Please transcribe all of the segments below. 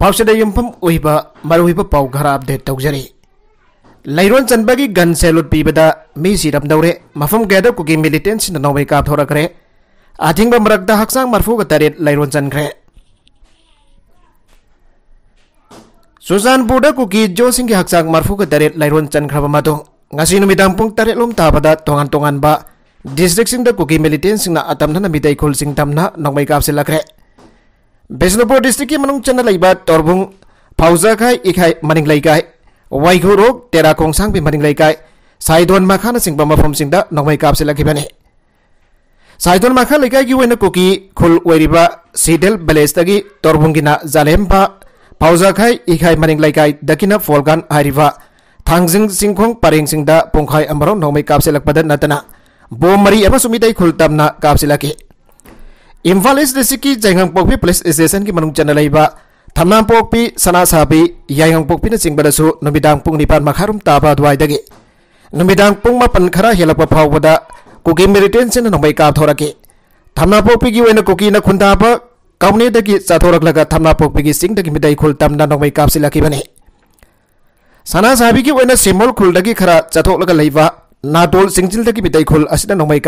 पाशद यूम मरुब पा घर अपडेट तौजरी लेरों चंब की गन से लुटीबद मीरमदे मफम कैद कुकी मिलीटेंट नौ काे आथिब मरद हक्सा मरफूग तरें लेरों चंग्रे सुजानपुर कुकी जो सिंह की हक्सा मरफूग तरें लेरों चंग्रबीम पु तरेलोम ताबद तोान तोब डिस्ट्रिक्त कुकी मिलीटेंट अतम खोल सिंह नौ काे बिष्णुपुर डिस्ट्रिक्ट की मनुंग चन्न लाइबा तोरबुंग फौजा खाय इखाय मनिंग लाइगाय वाइगु रोग तेरा कोंगसांग भी मनिंग लाइगाय साइदोन माखान सिंह मफम सिंह नोंगमई काप से लखिबने साइदोन माखा लेगा की वेन कुकी खुल वेरिबा सीडल बलेस तगी तोरबुंगिना जालेमपा फौजा खाय इखाय मनिंग लाइगाय दकिना फोलगान हारिबा थांगजिंग सिंखोंग परेंग सिंह दा पोंखाय अमरो नोंगमई काप से लखपद नतना बोमरी मरी एमा सुमिदै खुल तबना काप से लखिबने इम्फाल इस डिस्ट्रिक्ट की जयंगपोपी पुलिस स्टेशन की मनु चन थमना सनासाबी यायंगपोपी चिंबदसु नुमिदांग पुंग निपान मखारुम ताबा द्वायदगे नुमिदांग पुंग मपन खरा हेलप फावद कुकी मिलिटेंसिन नोंबै का थोरके थमनापोपी की वेन कुकी न खुंदाब कौनेदगी चाथोरकलगा थमनापोपी की सिंगदगी मिदै खुल तमना नोंबै कापसिलाकी बने सनासाबी की वेन सिमोल खरा चाथोकलगा लैबा नादोल सिंगजिलदगी मिदै खुल असिना नोंबै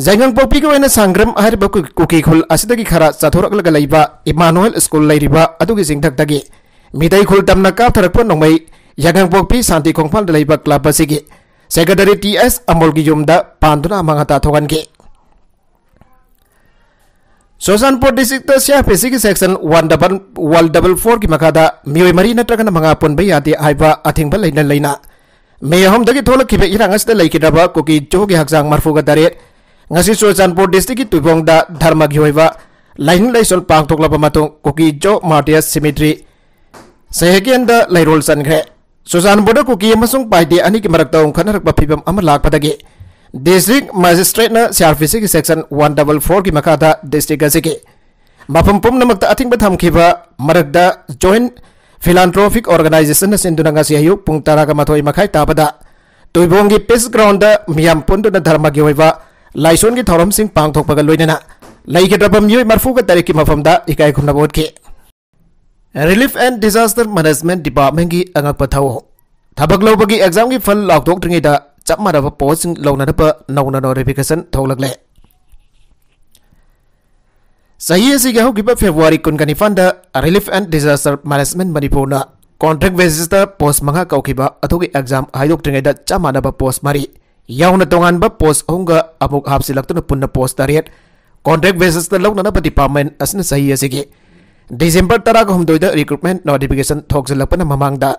जैंग पौपी संग्रम कुकीखुल खरा चाथर इमानुएल स्कूल लेरीदी मिदई खुल तम काप नौमी जैंग पौपी शांति खोफल क्लब अगे सेक्रेटरी टी एस अमोल की यूम पाना मंगा थोड़े सोशानपुर डिस्ट्रिक्ट सिया पेसी की section one double one double four की मखा मई मरी नग मंगा पुनब यादे आथिंग लेना मे अहमद की थोल इरा कुकी चो की हजा मरफूग दरें ngasi Suratsanpur district ki tuibong da dharma gi hoiba lain lai sol pang tokla pa matung kuki jo martia cemetery sehegen da lairol san gre Suratsanpur da kuki amasung de ani ki marak ta ong khanar pa phibam am lak padagi district magistrate na service ki section 144 ki makha da district ase ki mafam pum namak ta athing ba tham khiba marakda joint philanthropic organization na sinduna ngasi hayuk pung tara ka mathoi makhai tabada tuibong gi peace ground da miyam pundu na dharma gi hoiwa लाइसों की थौरम सिंह पांगथोपग लोनना लेगद्रब मई मरफूग तरह की मफम इकाय खुम वोटे relief and disaster management department की अंगप थौ थबक लौब की एग्जाम की फल लाउटोक्ट्रीद चप मानब पोस्ट लौनब नौना नोटिफिकेशन थोलगे सही असी फेब्रुआरी कुन निफान relief and disaster management Manipur contract बेसीस्ट पोस्ट मंगा कौब एग्जाम हाइदोक्ट्रीद चप मानब पोस्ट मरी ꯌꯥꯎꯅ ꯇꯣꯉꯥꯟꯕ ꯄꯣꯁ ꯑꯍꯨꯝꯒ ꯑꯃꯨꯛ ꯍꯥꯞꯆꯤꯜꯂꯛꯇꯨꯅ ꯄꯨꯟꯅ ꯄꯣꯁ ꯇꯔꯦꯠ ꯀꯣꯟꯇ꯭ꯔꯦꯛ ꯕꯦꯁꯤꯁꯇ ꯂꯧꯅꯅꯕ ꯗꯤꯄꯥꯔꯠꯃꯦꯟ ꯑꯁꯤꯅ ꯆꯍꯤ ꯑꯁꯤꯒꯤ ꯗꯤꯁꯦꯝꯕꯔ ꯇꯔꯥꯒ ꯍꯨꯝꯗꯣꯏꯗ ꯔꯤꯀ꯭ꯔꯨꯠꯃꯦꯟ ꯅꯣꯇꯤꯐꯤꯀꯦꯁꯟ ꯊꯣꯛꯆꯤꯜꯂꯛꯄꯅ ꯃꯃꯥꯡꯗ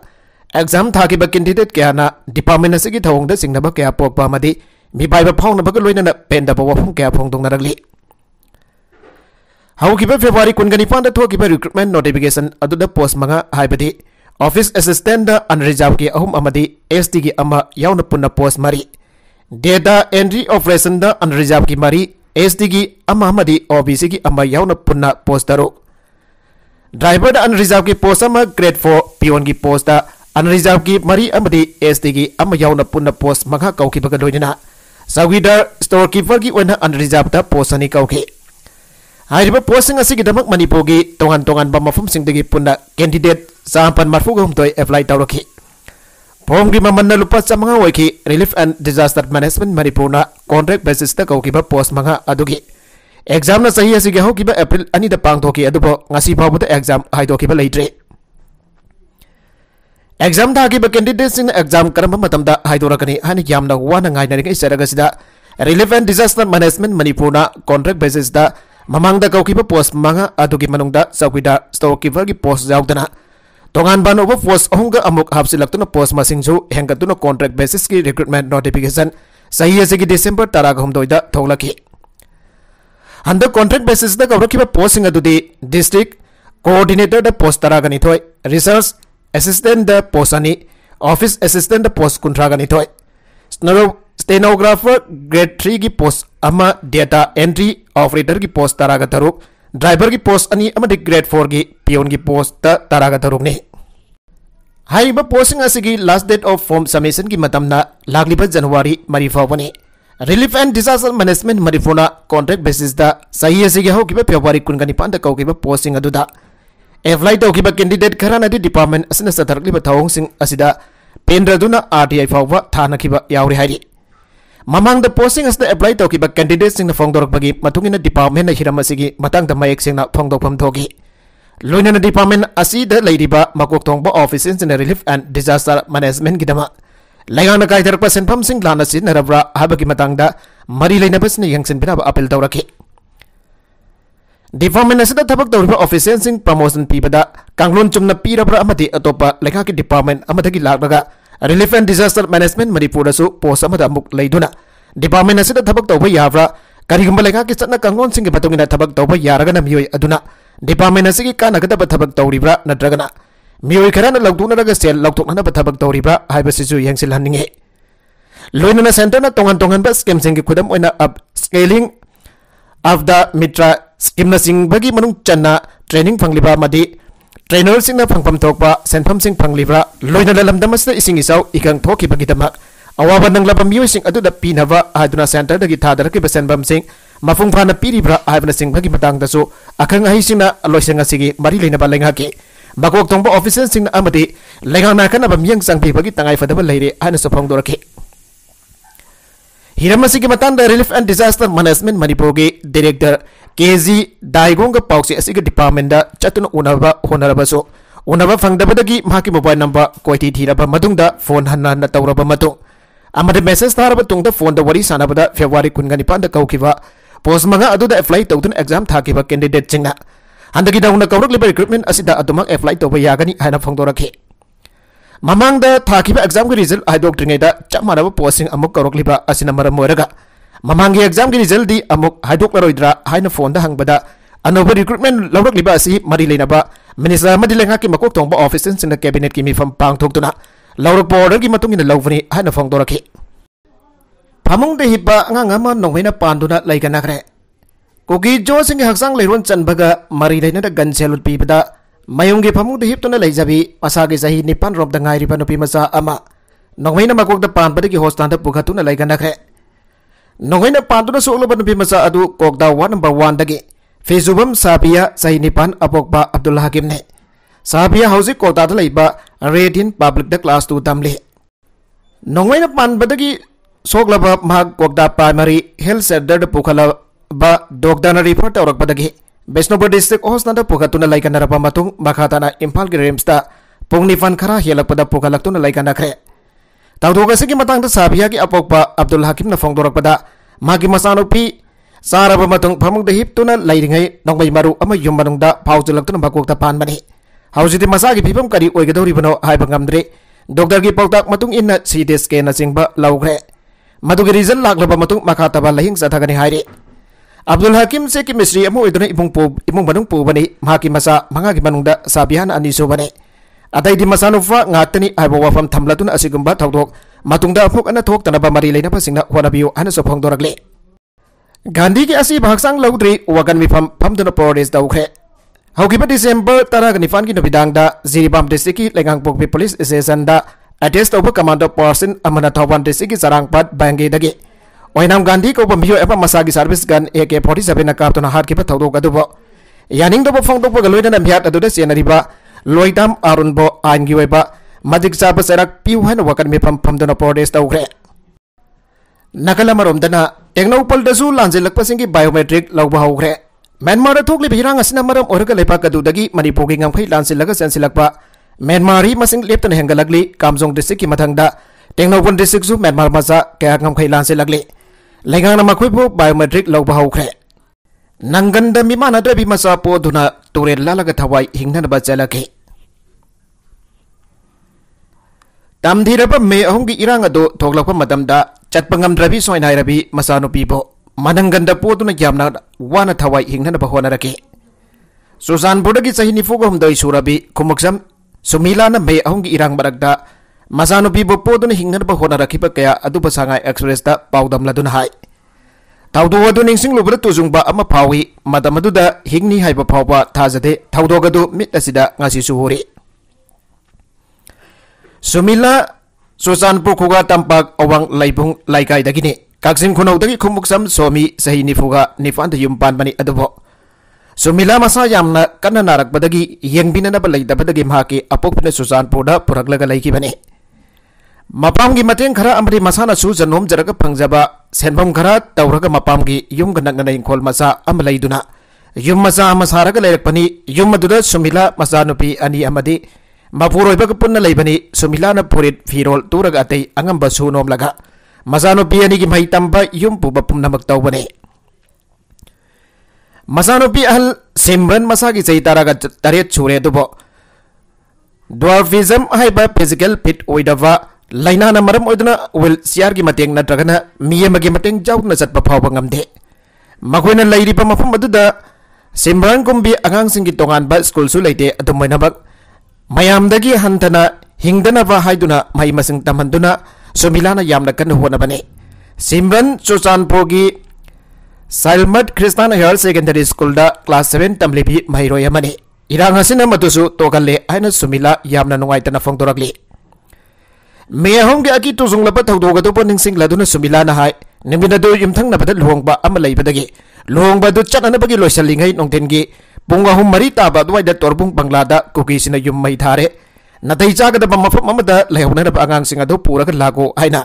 ꯑꯦꯛꯖꯥꯝ ꯊꯥꯈꯤꯕ ꯀꯦꯟꯗꯤꯗꯦꯠ ꯀꯌꯥꯅ ꯗꯤꯄꯥꯔꯠꯃꯦꯟ ꯑꯁꯤꯒꯤ ꯊꯧꯑꯣꯡꯗ ꯆꯤꯡꯅꯕ ꯀꯌꯥ ꯄꯣꯛꯄ ꯑꯃꯗꯤ ꯃꯤꯄꯥꯏꯕ ꯐꯥꯎꯅꯕꯒ ꯂꯣꯏꯅꯅ ꯄꯦꯟꯗꯕ ꯋꯥꯐꯝ ꯀꯌꯥ ꯐꯣꯡꯗꯣꯛꯅꯔꯛꯂꯤ ꯍꯧꯈꯤꯕ ꯐꯦꯕ꯭ꯋꯥꯔꯤ ꯀꯨꯟꯒ ꯅꯤꯄꯥꯟꯗ ꯊꯣꯛꯈꯤꯕ ꯔꯤꯀ꯭ꯔꯨꯠꯃꯦꯟ ꯅꯣꯇꯤꯐꯤꯀꯦꯁꯟ ꯑꯗꯨꯗ ꯄꯣꯁ ꯃꯉꯥ ꯍꯥꯏꯕꯗꯤ ꯑꯣꯐꯤꯁ ꯑꯦꯁꯤꯁꯇꯦꯟꯗ ꯑꯟꯔꯤꯖꯥꯕꯀꯤ ꯑꯍꯨꯝ ꯑꯃꯗꯤ ꯑꯦꯁ ꯇꯤꯒꯤ ꯑꯃ ꯌꯥꯎꯅ ꯄꯨꯟꯅ ꯄꯣꯁ ꯃꯔꯤ data entry of resident da unreserved ki mari SD gi ama OBC gi ama punna post daro driver da unreserved ki post ama grade 4 1 gi post da unreserved gi mari amadi SD gi ama yauna punna post maga kau ki baga doina sagi da storekeeper gi wena pos da post ani kau ki Hari ini posting asyik kita mak manipogi tongan-tongan bama fum sing degi punda candidate sampan marfu gom toy apply tauloki. ꯐꯣꯝꯒꯤ ꯃꯃꯟꯅ ꯂꯨꯄꯥ ꯆꯥꯃꯉꯥ ꯑꯣꯏꯈꯤ relief and disaster management ꯃꯅꯤꯄꯨꯔꯅ contract ꯕꯦꯁꯤꯁꯇ ꯀꯧꯈꯤꯕ post ꯃꯉꯥ ꯑꯗꯨꯒꯤ ꯑꯦꯛꯖꯥꯝꯅ ꯆꯍꯤ ꯑꯁꯤꯒꯤ ꯍꯧꯈꯤꯕ ꯑꯦꯄ꯭ꯔꯤꯜ ꯑꯅꯤꯗ ꯄꯥꯡꯊꯣꯛꯈꯤ ꯑꯗꯨꯕꯨ ꯉꯁꯤ ꯐꯥꯎꯕꯗ ꯑꯦꯛꯖꯥꯝ ꯍꯥꯏꯗꯣꯛꯈꯤꯕ ꯂꯩꯇ꯭ꯔꯤ ꯑꯦꯛꯖꯥꯝ ꯊꯥꯈꯤꯕ ꯀꯦꯟꯗꯤꯗꯦꯠꯁꯤꯡꯅ ꯑꯦꯛꯖꯥꯝ ꯀꯔꯝꯕ ꯃꯇꯝꯗ ꯍꯥꯏꯗꯣꯔꯛꯀꯅꯤ ꯍꯥꯏꯅ ꯌꯥꯝꯅ ꯋꯥꯅ ꯉꯥꯏꯅꯔꯤꯉꯩ ꯆꯠꯂꯒꯁꯤꯗ ꯔꯤꯂꯤꯐ ꯑꯦꯟ ꯗꯤꯖꯥꯁꯇꯔ ꯃꯦꯅꯦꯖꯃꯦꯟ ꯃꯅꯤꯄꯨꯔꯅ ꯀꯣꯟꯇ꯭ꯔꯦꯛ ꯕꯦꯁꯤꯁꯇ ꯃꯃꯥꯡꯗ ꯀꯧꯈꯤꯕ ꯄꯣꯁ ꯃꯉꯥ ꯑꯗꯨꯒꯤ ꯃꯅꯨꯡꯗ ꯆꯧꯀꯤꯗꯥꯔ ꯁ꯭ꯇꯣꯔ ꯀꯤꯄꯔꯒꯤ ꯄꯣꯁ ꯌꯥꯎꯗꯅ तोानबा नोब पोस्ट अहम अमुक हापसीलक्तुन पोस्ट मसिंगजु हेंगतुन कॉन्ट्रैक्ट बेसिस की रिक्रूटमेंट नोटिफिकेशन सही है कि दिसंबर तरह हमदोइदा थोलकी हंदर पोस्ट सिंग अदुदी डिस्ट्रिक्ट कोऑर्डिनेटर द पोस्ट तरह थोय रिसर्च एसिस्टेंट द पोस्ट अनी ऑफिस एसिस्टेंट द पोस्ट कुंट्रा गनी स्टेनोग्राफर ग्रेड थ्री की पोस्ट अमा डेटा एंट्री ऑपरेटर की पोस्ट तरह तरुक ड्राइवर की पोस्ट अनी ग्रेड फोर की पीओन की पोस्ट तरह तरुक हाइब post last date of form submission की लाख जनवरी मरी फावनी रिलीफ एंड डिजास्टर मैनेजमेंट मणिपुरना कॉन्ट्रैक्ट बेसिस सही से फेब्रुवरी निपान कौब पोस्टिंग एप्लाई तौर कैंडिडेट खरना डिपार्टमेंट चतरली पेंद्र आर टी आई फाव थानी mamang the posting as the apply to kiba candidates sing the phong dorok bagi matungi na department na hiram asigi matang the mayek sing na phong dok pam thogi loina na department asi the lady ba makok tongbo office in the relief and disaster management gidama laiga na kai ther pam sing lana si narabra habagi matang da mari leina bas na yang sin bina ba apel dorak Department asa da tabak daurba office sensing promotion pibada kanglon chumna pira bra amati atopa lekha ki department amata ki lagda relief and disaster management Manipur post department थबक तब या कहींगम लेगा की चल कंगों से मतुना तब यागन मोयना department की कानगद थबक तौर नगना मोई खरान लौदूनर सेल लौटोन थबक तौरबे लोन सेंटर तोान तोह स्कीम से खुद अब skilling of the Mitra scheme चना ट्रेनिंग फंगली trainer singna pa, sen pam sing na loina lalam na ising isaw, ikang thoki bagitamak Awawan ng labam yu sing adu da pinava na center da gi thadar ki basen pam sing mafung bra, piribra na sing bagi matang da su akang na singna sing asigi mari na ba lenga ki bakok tongba officer singna amati lenga na kana bam yang sang bi bagi tangai fadaba leire ana so phang dorake Hiram ki matang da relief and disaster management Manipogi, director ꯀꯦꯖꯤ ꯗꯥꯏꯒꯣꯡꯒ ꯄꯥꯎꯆꯦ ꯑꯁꯤꯒꯤ ꯗꯤꯄꯥꯔꯠꯃꯦꯟꯗ ꯆꯠꯇꯨꯅ ꯎꯅꯕ ꯍꯣꯠꯅꯔꯕꯁꯨ ꯎꯅꯕ ꯐꯪꯗꯕꯗꯒꯤ ꯃꯍꯥꯛꯀꯤ mobile number ꯀꯣꯏꯊꯤ ꯊꯤꯔꯕ ꯃꯇꯨꯡꯗ ꯐꯣꯟ ꯍꯟꯅ ꯍꯟꯅ ꯇꯧꯔꯕ ꯃꯇꯨꯡ ꯑꯃꯗ ꯃꯦꯁꯦꯖ ꯊꯥꯔꯕ ꯇꯨꯡꯗ ꯐꯣꯟꯗ ꯋꯥꯔꯤ ꯁꯥꯟꯅꯕꯗ ꯐꯦꯕ꯭ꯋꯥꯔꯤ ꯀꯨꯟꯒ ꯅꯤꯄꯥꯟꯗ ꯀꯧꯈꯤꯕ ꯄꯣꯁ ꯃꯉꯥ ꯑꯗꯨꯗ ꯑꯦꯄ꯭ꯂꯥꯏ ꯇꯧꯗꯨꯅ ꯑꯦꯛꯖꯥꯝ ꯊꯥꯈꯤꯕ ꯀꯦꯟꯗꯤꯗꯦꯠꯁꯤꯡꯅ ꯍꯟꯗꯛꯀꯤꯗꯧꯅ ꯀꯧꯔꯛꯂꯤꯕ ꯔꯤꯀ꯭ꯔꯨꯠꯃꯦꯟ ꯑꯁꯤꯗ ꯑꯗꯨꯃꯛ ꯑꯦꯄ꯭ꯂꯥꯏ ꯇꯧꯕ ꯌꯥꯒꯅꯤ ꯍꯥꯏꯅ ꯐꯣꯡꯗꯣꯔꯛꯈꯤ ꯃꯃꯥꯡꯗ ꯊꯥꯈꯤꯕ ꯑꯦꯛꯖꯥꯝꯒꯤ ꯔꯤꯖꯜꯠ ꯍꯥꯏꯗꯣꯛꯇ꯭ꯔꯤꯉꯩꯗ ꯆꯞ ꯃꯥꯟꯅꯕ ꯄꯣꯁꯁꯤꯡ ꯑꯃꯨꯛ ꯀꯧꯔꯛꯂꯤꯕ ꯑꯁꯤꯅ ꯃꯔꯝ ꯑꯣꯏꯔꯒ ꯃꯃꯥꯡꯒꯤ ꯑꯦꯛꯖꯥꯝꯒꯤ ꯔꯤꯖꯜꯗꯤ ꯑꯃꯨꯛ ꯍꯥꯏꯗꯣꯛꯂꯔꯣꯏꯗ꯭ꯔꯥ ꯍꯥꯏꯅ ꯐꯣꯟꯗ ꯍꯪꯕꯗ ꯑꯅꯧꯕ ꯔꯤꯀ꯭ꯔꯨꯠꯃꯦꯟ ꯂꯧꯔꯛꯂꯤꯕ ꯑꯁꯤ ꯃꯔꯤ ꯂꯩꯅꯕ ꯃꯤꯅꯤꯁꯇꯔ ꯑꯃꯗꯤ ꯂꯩꯉꯥꯛꯀꯤ ꯃꯀꯣꯛ ꯊꯣꯡꯕ ꯑꯣꯐꯤꯁꯔꯁꯤꯡꯅ ꯀꯦꯕꯤꯅꯦꯠꯀꯤ ꯃꯤꯐꯝ ꯄꯥꯡꯊꯣꯛꯇꯨꯅ ꯂꯧꯔꯛꯄ ꯑꯣꯔꯗꯔꯒꯤ ꯃꯇꯨꯡ ꯏꯟꯅ ꯂꯧꯕꯅꯤ ꯍꯥꯏꯅ ꯐꯣꯡꯗꯣꯔꯛꯈꯤ ꯐꯃꯨꯡꯗ ꯍꯤꯞꯄ ꯑꯉꯥꯡ ꯑꯃ ꯅꯣꯡꯃꯩꯅ ꯄꯥꯟꯗꯨꯅ ꯂꯩꯒꯅꯈ꯭ꯔꯦ ꯀꯨꯀꯤ ꯖꯣꯁꯤꯡꯒꯤ ꯍꯛꯆꯥꯡ ꯂꯩꯔꯣꯟ ꯆꯟꯕꯒ ꯃꯔꯤ ꯂꯩꯅꯅ ꯒꯟ ꯁꯦꯂꯨꯠ ꯄꯤꯕꯗ ꯃꯌꯨꯝꯒꯤ ꯐꯃꯨꯡꯗ ꯍꯤꯞꯇꯨꯅ ꯂꯩꯖꯕꯤ ꯃꯁꯥꯒꯤ ꯆꯍꯤ ꯅꯤꯄꯥꯟ ꯔꯣꯝꯗ ꯉꯥꯏꯔꯤꯕ ꯅꯨꯄꯤꯃꯆꯥ ꯑꯃ ꯅꯣꯡꯃꯩꯅ ꯃꯀꯣꯛꯇ ꯄꯥꯟꯕꯗꯒꯤ ꯍꯣꯁꯇꯥꯜꯗ ꯄꯨꯈꯠꯇꯨꯅ ꯂꯩꯒꯅꯈ꯭ꯔꯦ ꯅꯈꯣꯏꯅ ꯄꯥꯝꯗꯨꯅ ꯁꯣꯛꯂꯕ ꯅꯨꯄꯤꯃꯆꯥ ꯑꯗꯨ ꯀꯣꯛꯗꯥ ꯋꯥꯔꯗ ꯅꯝꯕꯔ ꯋꯥꯟꯗꯒꯤ ꯐꯦꯖꯨꯕꯝ ꯁꯥꯕꯤꯌꯥ ꯆꯍꯤ ꯅꯤꯄꯥꯟ ꯑꯄꯣꯛꯄ ꯑꯕꯗꯨꯜ ꯍꯥꯀꯤꯝꯅꯤ ꯁꯥꯕꯤꯌꯥ ꯍꯧꯖꯤꯛ ꯀꯣꯛꯗꯥꯗ ꯂꯩꯕ ꯔꯦꯗ ꯍꯤꯟ ꯄꯕ꯭ꯂꯤꯛꯇ ꯀ꯭ꯂꯥꯁ ꯇꯨ ꯇꯝꯂꯤ ꯅꯣꯡꯃꯩꯅ ꯄꯥꯟꯕꯗꯒꯤ ꯁꯣꯛꯂꯕ ꯃꯍꯥꯛ ꯀꯣꯛꯗꯥ ꯄ꯭ꯔꯥꯏꯃꯥꯔꯤ ꯍꯦꯜꯊ ꯁꯦꯟꯇꯔꯗ ꯄꯨꯈꯠꯂꯕ ꯗꯣꯛꯇꯔꯅ ꯔꯤꯐꯔ ꯇꯧꯔꯛꯄꯗꯒꯤ ꯕꯤꯁꯅꯨꯄꯨꯔ ꯗꯤꯁꯇ꯭ꯔꯤꯛ ꯍꯣꯁꯄꯤꯇꯥꯜꯗ ꯄꯨꯈꯠꯇꯨꯅ ꯂꯩꯈꯠꯅꯔꯕ ꯃꯇꯨꯡ ꯃꯈꯥ ꯇꯥꯅ ꯏꯝꯐꯥꯜꯒꯤ ꯔꯤꯝꯁꯇ ꯄꯨꯡ ꯅꯤꯄꯥꯟ ꯈꯔ ꯍꯦꯜꯂꯛꯄꯗ ꯄꯨꯈꯠꯂꯛꯇꯨꯅ ꯂꯩꯈꯠꯅꯈ꯭ꯔꯦ Tawduga sigi matang da sabiya gi apokpa Abdul Hakim na fong dorak pada magi masano anu pi sara ba matung pamung da hip tuna lairingai nong bai maru ama yom banung da pau zilak tuna bakuk da pan bani. Hausi masagi pi kadi oi gadori bano hai pangam dri. Dokter gi matung inna si des ke na sing ba lau gre. Matung gi rizal lak matung makata ba lahing sa takani Abdul Hakim seki misri amu idunai ibung pu ibung banung pu bani magi masa manga gi banung da sabiya aniso bani. अदैदी मसानुफा ngaktani aibo wafam thamlatun asigumba thawdok matungda aphuk ana thok tanaba mari leina pasingna honabiu ana so phongdorakle Gandhi की असी भागसंग लौद्री wagon मिफम फमदन प्रोडेस दौखे हौगिब December तरह निफान की नबिदांग Jiribam district की लेगांगपोक police station अटेस तब commando person अमन Thoubal district की सरांगपात बैंगे दगे ओइनाम गांधी को मियो एप मसा की सर्विस गन ए के फोर्टी सेवन कापतना हाथ की थौदों यानिंगदब फोंदोपग लोइना भ्यात अदुदा सेनरिबा लोईदम अरुणबो आई मदिग जाब सैरक पीहन वकन मिफम फम प्रोटेस्ट तौर नगल टेक्नौपल लाजिल्प की बायोमेट्रिक लौब हौरे म्यानमार थोली इरागदी मनपुर की गंफ लाजिल चेंसीप म्यानमार लेपन हेंगली कामजों डिस्ट्रिक की मधंग टेक्नौपल डिस्ट्रिकू म्यानमार मजा क्या गंफ लाजिल्ली लेगा मखबू बायोमेट्रिक लौब हौरे नंगन मिमाद्रभी मचा पोधुना तोरे लग थवाई चल चलखे तमधीब मे अहम की इरादम चतप्रभी सोनाबी मचानुपीबो मनगंद पोदान थवाई हिंगनब हर के चुजानपुर की चाह निफूम सूरबी सुमीला मे अहम की इरा मरग मचानुपीबो पोदन हिंगनब हर क्या अब सांगाई एक्सप्रेस पादम्लुना है Taudoga do ning sing lubra tuzung ba ama pawi, madama duda hing ni hai ba pau ba taza de, taudoga do mit asida ngasi suhuri. Sumila, susan pukuga tampak awang laibung laikai dagini, kaksim kuno dagi kumuk sam somi sahi nifuga nifan de yumpan bani adobo. Sumila masa yamna kana narak badagi yang bina na balai da badagi mahaki apok pina susan puda purak laga laiki bani. Mapam gi mateng kara amri masana susan nom jaraka pangzaba ꯁꯦꯟꯐꯝ ꯈꯔ ꯇꯧꯔꯒ ꯃꯄꯥꯝꯒꯤ ꯌꯨꯝꯒ ꯅꯛꯅꯅ ꯏꯪꯈꯣꯜ ꯃꯆꯥ ꯑꯃ ꯂꯩꯗꯨꯅ ꯌꯨꯝ ꯃꯆꯥ ꯑꯃ ꯁꯥꯔꯒ ꯂꯩꯔꯛꯄꯅꯤ ꯌꯨꯝ ꯑꯗꯨꯗ ꯁꯨꯃꯤꯂꯥ ꯃꯆꯥꯅꯨꯄꯤ ꯑꯅꯤ ꯑꯃꯗꯤ ꯃꯄꯨꯔꯣꯏꯕꯒ ꯄꯨꯟꯅ ꯂꯩꯕꯅꯤ ꯁꯨꯃꯤꯂꯥꯅ ꯐꯨꯔꯤꯠ ꯐꯤꯔꯣꯜ ꯇꯨꯔꯒ ꯑꯇꯩ ꯑꯉꯝꯕ ꯁꯨ ꯅꯣꯝꯂꯒ ꯃꯆꯥꯅꯨꯄꯤ ꯑꯅꯤꯒꯤ ꯃꯍꯩ ꯇꯝꯕ ꯌꯨꯝ ꯄꯨꯕ ꯄꯨꯝꯅꯃꯛ ꯇꯧꯕꯅꯤ ꯃꯆꯥꯅꯨꯄꯤ ꯑꯍꯜ ꯁꯤꯝꯔꯟ ꯃꯁꯥꯒꯤ ꯆꯍꯤ ꯇꯔꯥꯒ ꯇꯔꯦꯠ ꯁꯨꯔꯦ ꯑꯗꯨꯕꯨ ꯗ꯭ꯋꯥꯔꯐꯤꯖꯝ ꯍꯥꯏꯕ ꯐꯤꯖꯤꯀꯦꯜ ꯐꯤꯠ ꯑꯣꯏꯗꯕ ꯂꯥꯏꯅꯥꯅ ꯃꯔꯝ ꯑꯣꯏꯗꯨꯅ ꯋꯤꯜ ꯆꯤꯌꯥꯔꯒꯤ ꯃꯇꯦꯡ ꯅꯠꯇ꯭ꯔꯒꯅ ꯃꯤ ꯑꯃꯒꯤ ꯃꯇꯦꯡ ꯌꯥꯎꯗꯨꯅ ꯆꯠꯄ ꯐꯥꯎꯕ ꯉꯝꯗꯦ ꯃꯈꯣꯏꯅ ꯂꯩꯔꯤꯕ ꯃꯐꯝ ꯑꯗꯨꯗ ꯁꯤꯝꯕꯔꯟꯒꯨꯝꯕꯤ ꯑꯉꯥꯡꯁꯤꯡꯒꯤ ꯇꯣꯉꯥꯟꯕ ꯁ꯭ꯀꯨꯜꯁꯨ ꯂꯩꯇꯦ ꯑꯗꯨꯝ ꯑꯣꯏꯅꯃꯛ ꯃꯌꯥꯝꯗꯒꯤ ꯍꯟꯊꯅ ꯍꯤꯡꯗꯅꯕ ꯍꯥꯏꯗꯨꯅ ꯃꯍꯩ ꯃꯁꯤꯡ ꯇꯝꯍꯟꯗꯨꯅ ꯁꯨꯃꯤꯂꯥꯅ ꯌꯥꯝꯅ ꯀꯟꯅ ꯍꯣꯠꯅꯕꯅꯤ ꯁꯤꯝꯔꯟ ꯆꯨꯔꯆꯥꯟꯄꯨꯔꯒꯤ ꯁꯥꯏꯜꯃꯠ ꯈ꯭ꯔꯤꯁꯇꯥꯟ ꯍꯥꯌꯔ ꯁꯦꯀꯦꯟꯗꯔꯤ ꯁ꯭ꯀꯨꯜꯗ ꯀ꯭ꯂꯥꯁ ꯁꯚꯦꯟ ꯇꯝꯂꯤꯕꯤ ꯃꯍꯩꯔꯣꯏ ꯑꯃꯅꯤ ꯏꯔꯥꯡ ꯑꯁꯤꯅ ꯃꯗꯨꯁꯨ ꯇꯣꯛꯍꯜꯂꯦ ꯍꯥꯏꯅ ꯁꯨꯃꯤꯂꯥ ꯌꯥꯝꯅ ꯅꯨꯡꯉꯥꯏꯇꯅ ꯐꯣꯡꯗꯣꯔꯛꯂꯤ ꯃꯦꯍꯣꯡꯒꯤ ꯑꯀꯤ ꯇꯨꯖꯨꯡꯂꯕ ꯊꯧꯗꯣꯛꯒꯗꯧꯕ ꯅꯤꯡꯁꯤꯡꯂꯗꯨꯅ ꯁꯨꯃꯤꯂꯥꯅ ꯍꯥꯏ ꯅꯨꯃꯤꯠ ꯑꯗꯨ ꯌꯨꯝꯊꯪꯅꯕꯗ ꯂꯨꯍꯣꯡꯕ ꯑꯃ ꯂꯩꯕꯗꯒꯤ ꯂꯨꯍꯣꯡꯕ ꯑꯗꯨ ꯆꯠꯅꯅꯕꯒꯤ ꯂꯣꯏꯁꯤꯜꯂꯤꯉꯩ ꯅꯣꯡꯊꯤꯟꯒꯤ ꯄꯨꯡ ꯑꯍꯨꯝ ꯃꯔꯤ ꯇꯥꯕ ꯑꯗꯨꯋꯥꯏꯗ ꯇꯣꯔꯕꯨꯡ ꯕꯪꯂꯥꯗ ꯀꯨꯀꯤꯁꯤꯅ ꯌꯨꯝ ꯃꯩ ꯊꯥꯔꯦ ꯅꯥꯇꯩ ꯆꯥꯒꯗꯕ ꯃꯐꯝ ꯑꯃꯗ ꯂꯩꯍꯧꯅꯅꯕ ꯑꯉꯥꯡꯁꯤꯡ ꯑꯗꯨ ꯄꯨꯔꯒ ꯂꯥꯛꯎ ꯍꯥꯏꯅ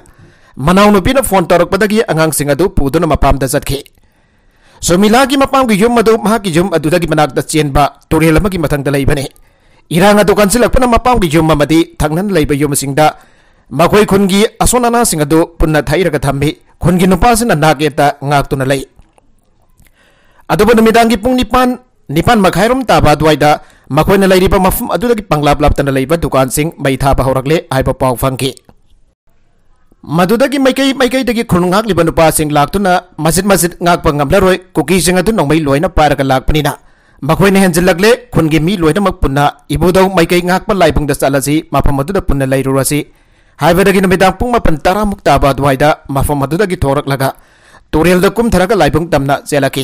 ꯃꯅꯥꯎꯅꯨꯄꯤꯅ ꯐꯣꯟ ꯇꯧꯔꯛꯄꯗꯒꯤ ꯑꯉꯥꯡꯁꯤꯡ ꯑꯗꯨ ꯄꯨꯗꯨꯅ ꯃꯄꯥꯝꯗ ꯆꯠꯈꯤ ꯁꯨꯃꯤꯂꯥꯒꯤ ꯃꯄꯥꯝꯒꯤ ꯌꯨꯝ ꯑꯗꯨ ꯃꯍꯥꯛꯀꯤ ꯌꯨꯝ ꯑꯗꯨꯗꯒꯤ ꯃꯅꯥꯛꯇ ꯆꯦꯟꯕ ꯇꯨꯔꯦꯜ ꯑꯃꯒꯤ ꯃꯊꯪꯗ ꯂꯩꯕꯅꯤ ꯏꯔꯥꯡ ꯑꯗꯨ ꯀꯟꯁꯤꯜꯂꯛꯄꯅ ꯃꯄꯥꯝꯒꯤ ꯌꯨꯝ ꯑꯃꯗꯤ ꯊꯪꯅꯅ ꯂꯩꯕ ꯌꯨꯝꯁꯤꯡꯗ มาคุยคนกี้อสุนันาสิงห์ดูปุ่นนัทไทยรักทั้งบีคนกี้นุปัสสินันนาเกตางากตุนเลยอาตุปนมิดังกีปุ่งนิพันนิพันมาขายรุมตาบาดวัยดามาคุยนลลยรีบมาฟุ่มอาตุตะกีปังลาบลาบตันลลยบัดดุกานสิงไม่ท้าะหัวรักเล่ไอ้ปอปองฟังกีมาดูตักีไม่เคยไม่เคยตักีคนงักลีบันุปัสสิงลักตุนะมาสิดมาสิดงักปังงับเลอรวยกุกีสิงห์ดูนองไม่รวยนะปารักลักปนีนะมาคุยในเฮนจิลักเล่คนกมีรวยนะมักปุ่นนะอีบูดาวไม่เคยงักปั้ไล่ปุงดัสตาลซีมาพมาตุตะปุ่นนเลยรัวซี Hai, dagi namidang pung ma pentara mukta ba duai da ma fa madu dagi torak laga turel da kum tharaka laipung tamna selaki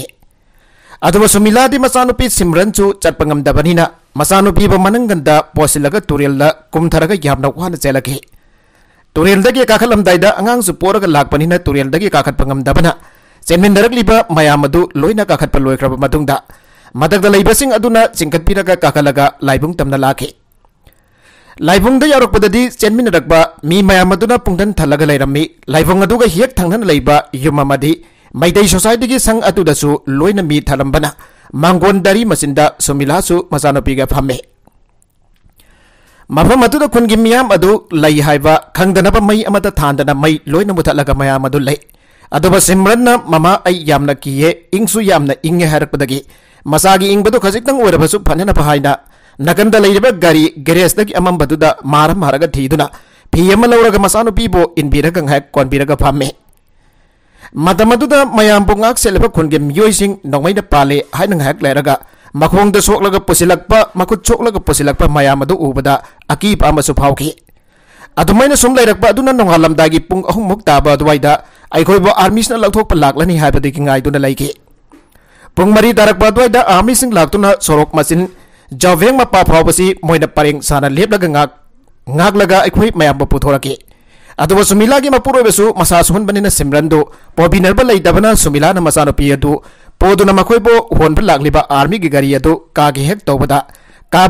adoba sumila di masanu pi simran chu chat pangam da bani na masanu pi ba manang ganda posi laga turel da kum tharaka yam na khuan dagi ka khalam angang su pora ga dagi ka khat pangam da bana liba maya madu loina ka khat pa loikra ba madung da madak da laibasing aduna singkat pi ra ka laga laibung damna laki. लाइबोंग द यारक पददि चेनमिन रखबा मी मयाम मदुना पुंगदन थलग लैरमि लाइबोंग अदुगा हियक थांगन लैबा युमामदि मैदै society की संग अतुदसु लोइन मी थलमबना मांगोन दरी मसिंदा सुमिलासु मसानोपिगा फमे मफम अतुदा खुनगी मियाम अदु लै हाइबा खंगदनब मै अमत थांदना मै लोइन सिमरन ममा अई यामना किये इंगसु यामना इंगे हरपदगी मसागी इंगबदु खजिकतंग ओरबसु फनना ꯅꯥꯀꯟꯗ ꯂꯩꯔꯤꯕ ꯒꯥꯔꯤ ꯒꯦꯔꯦꯖꯇꯒꯤ ꯑꯃꯝꯕꯗꯨꯗ ꯃꯥꯔ ꯃꯥꯔꯒ ꯊꯤꯗꯨꯅ ꯐꯤ ꯑꯃ ꯂꯧꯔꯒ ꯃꯆꯥꯅꯨꯄꯤꯕꯨ ꯏꯟꯕꯤꯔꯒ ꯉꯥꯏꯍꯥꯛ ꯀꯣꯟꯕꯤꯔꯒ ꯐꯝꯃꯤ ꯃꯇꯝ ꯑꯗꯨꯗ ꯃꯌꯥꯝꯕꯨ ꯉꯥꯛ ꯁꯦꯠꯂꯕ ꯈꯨꯟꯒꯤ ꯃꯤꯑꯣꯏꯁꯤꯡ ꯅꯣꯡꯃꯩꯅ ꯄꯥꯜꯂꯤ ꯍꯥꯏꯅ ꯉꯥꯏꯍꯥꯛ ꯂꯩꯔꯒ ꯃꯈꯣꯡꯗ ꯁꯣꯛꯂꯒ ꯄꯨꯁꯤꯜꯂꯛꯄ ꯃꯈꯨꯠ ꯁꯣꯛꯂꯒ ꯄꯨꯁꯤꯜꯂꯛꯄ ꯃꯌꯥꯝ ꯑꯗꯨ ꯎꯕꯗ ꯑꯀꯤꯕ ꯑꯃꯁꯨ ꯐꯥꯎꯈꯤ ꯑꯗꯨꯃꯥꯏꯅ ꯁꯨꯝ ꯂꯩꯔꯛꯄ ꯑꯗꯨꯅ ꯅꯣꯡꯉꯥꯜꯂꯝꯗꯥꯏꯒꯤ ꯄꯨꯡ ꯑꯍꯨꯝꯃꯨꯛ ꯇꯥꯕ ꯑꯗꯨꯋꯥꯏꯗ ꯑꯩꯈꯣꯏꯕꯨ ꯑꯥꯔꯃꯤꯁꯤꯅ ꯂꯧꯊꯣꯛꯄ ꯂꯥꯛꯂꯅꯤ ꯍꯥꯏꯕꯗꯒꯤ ꯉꯥꯏꯗꯨꯅ ꯂꯩꯈꯤ ꯄꯨꯡ ꯃꯔꯤ ꯇꯥꯔꯛꯄ ꯑꯗꯨꯋꯥꯏꯗ ꯑꯥꯔꯃꯤꯁꯤꯡ ꯂꯥꯛꯇꯨꯅ ꯁꯣꯔꯣꯛ ꯃꯆꯤꯟ jawveng ma pa prophecy moi sana lep ngag ngak ngak laga ekhui ma yamba pu thoraki sumila gi ma masa sun banina simran do pobi nerba lai sumila na masa no pi adu ya podu na ma army gi gari adu ya ka gi hek to bada ka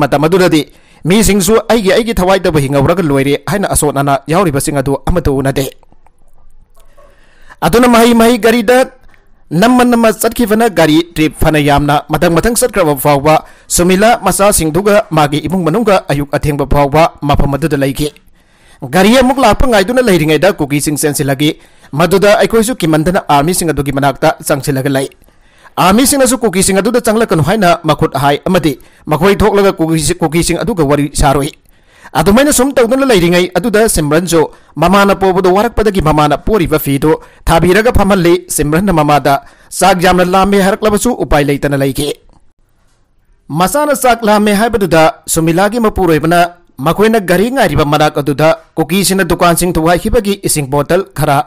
mata madura di mi sing su ai gi ai gi thawai da aso nana yauri basinga do amatu na de adu na mai gari da namma namma sarki fana gari trip fana yamna matang matang sarkar bapawa sumila masa singduga magi ibung manunga ayuk atheng bapawa mapa madada laiki gari ya mukla apa ngay duna lahiri ngay da kuki sing sen silagi madada ayko isu kimantana army singa dugi manakta sang silaga lai army singa su kuki singa duda changla kanuhay na makut hai amati makwai thok laga kuki, kuki singa duga wari saruhi अदम तौदनाई सिम्रनजो ममान पोद वरक्पद की ममान पोरी फीदो थार फमल सिम्रन ममद चाक जाम लामे हरक्बू उपाय लेते मचा चाक लामे सुमीला की मपूरना मकोन घरी मना cookie दुकान थी इं बोटल खरा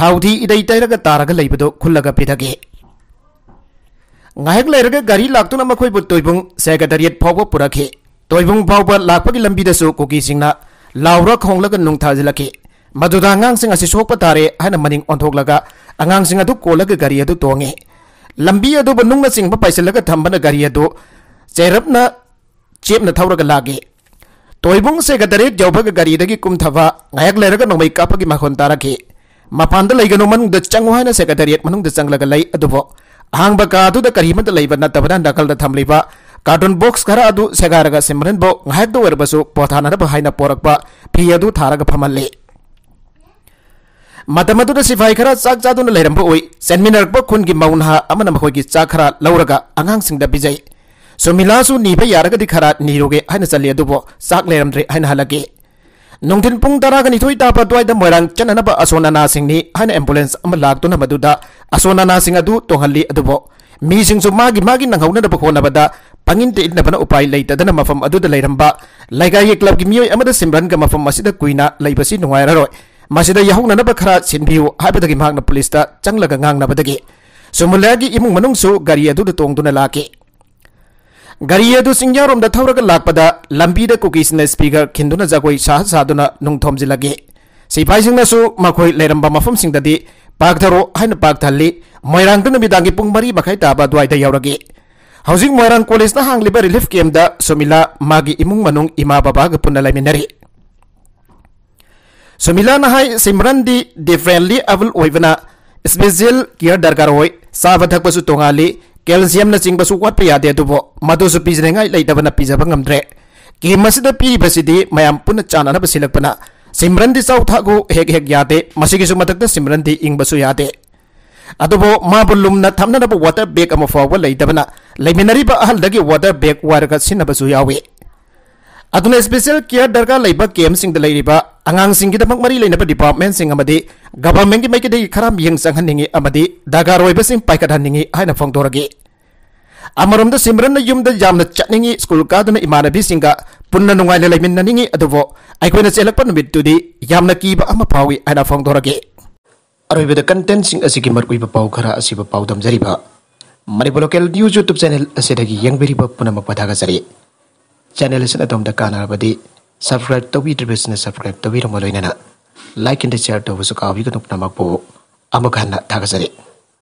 थाउी इद तैरग तारग लेबद खुलग पीदे गाहक लेर घरी लाख मखबू फाव पुरखे तयबू फाव लापीदू कोकी लाव्र खोल नुथाजी मदद आगाम से सोप तारे मनिंग आगाम कोल गरी तोंगे लंबीब नुन चिंब पाइल थम्बना गरी चेरब चेपन थवर लागे तयबू सेगदर जब गरी कमथक लेर नोम का महन तार मफान चंगवा सेगदर मनु चंगल अहब का कहीं नकल थम्ब कार्टून बॉक्स खरा अदु सेगारगा सिमरन बो हायक दो वरबसु फी अदु थारग फमल्ले मतमदु सिफाई खरा चाक चादु न लेरम बोई बो खुन की मौन हा अमन मखोय की चाक खरा लौरगा अंगांग सिंग द बिजय सोमिलासु नीबे यारग दि खरा नीरोगे अदु बो चाक लेरम द्रे हाइना हलगे नोंथिन पुंग तरागनि थोइ तापा द्वाइद मोइरांग असोनाना सिंगनि हाइना एम्बुलेंस अम लागतुना मदुदा असोनाना सिंग अदु तोहल्ली अदुबो मागी मागी panginti itna bana upai leita dana mafam adu da leiramba laiga ye club gi miyoi amada simran ga mafam masida kuina leibasi nuwai ra roi masida yahung na ba khara sinbiu habadagi mahakna police ta changlaga ngang na badagi sumulagi imung manung su gari adu da tong duna laki gari adu singyarom da thawraga lakpada lambi da cookies na speaker khinduna jagoi sah saduna nungthom jilagi sipai singna su makoi leiramba mafam singdadi paktharo haina pakthali moirang tu nabidangi pung mari bakhai ta ba duai da yauragi हौजिंग मोरंग college ना हांगली relief cam दा सोमिला मागी इमुंग मनुंग इमा बाबा गपुन लाइमिनरी सोमिला नहाय सिमरन दी डिफरेंटली अवल ओइवना स्पेशल केयर दरकार होय साब थकबसु तोंगाली कैल्शियम ना चिंगबसु वाटप यादे दुबो मदुसु पिजरेंगाई लैतबना पिजब ngamdre ꯀꯤꯝꯁꯤꯗ ꯄꯤꯔꯤꯕꯁꯤꯗꯤ ꯃꯌꯥꯝ ꯄꯨꯟꯅ ꯆꯥꯟꯅꯅꯕ ꯁꯤꯜꯂꯛꯄꯅ ꯁꯤꯝꯔꯟꯗꯤ ꯆꯥꯎꯊꯥꯒꯨ ꯍꯦꯛ ꯍꯦꯛ ꯌꯥꯗꯦ ꯃꯁꯤꯒꯤꯁꯨ ꯃꯊꯛꯇ ꯁꯤꯝꯔꯟꯗꯤ ꯏꯪꯕꯁꯨ ꯌꯥꯗꯦ ꯑꯗꯨꯕꯨ ꯃꯥꯕꯨ ꯂꯨꯝꯅ ꯊꯝꯅꯅꯕ ꯋꯥꯇꯔ ꯕꯦꯒ ꯑꯃ ꯐꯥꯎꯕ ꯂꯩꯇꯕꯅ laiminari ba hal dagi water bag warga sina basu yawi. Aduna special kia darga laiba kem sing da angang sing kita mak mari laina ba department sing amadi government ki maike dai karam yeng sang haningi amadi daga roi ba sing paikat haningi haina fong doragi. Amarom da simran na yum da jam na chat ningi school ka duna imana bi punna nungai lelai min na ningi aduvo ai kwena selak pa nubit tudi yam na ki ba ama pawi haina fong doragi. Aroi ba da content sing asiki mar kui ba pau kara asiki ba pau dam jari ba. Manipur local news YouTube channel यंगी पुनम पदागरी channel का subscribe तौर से subscribe तौर तो like and share तब तो का नमक हन्ना धागरी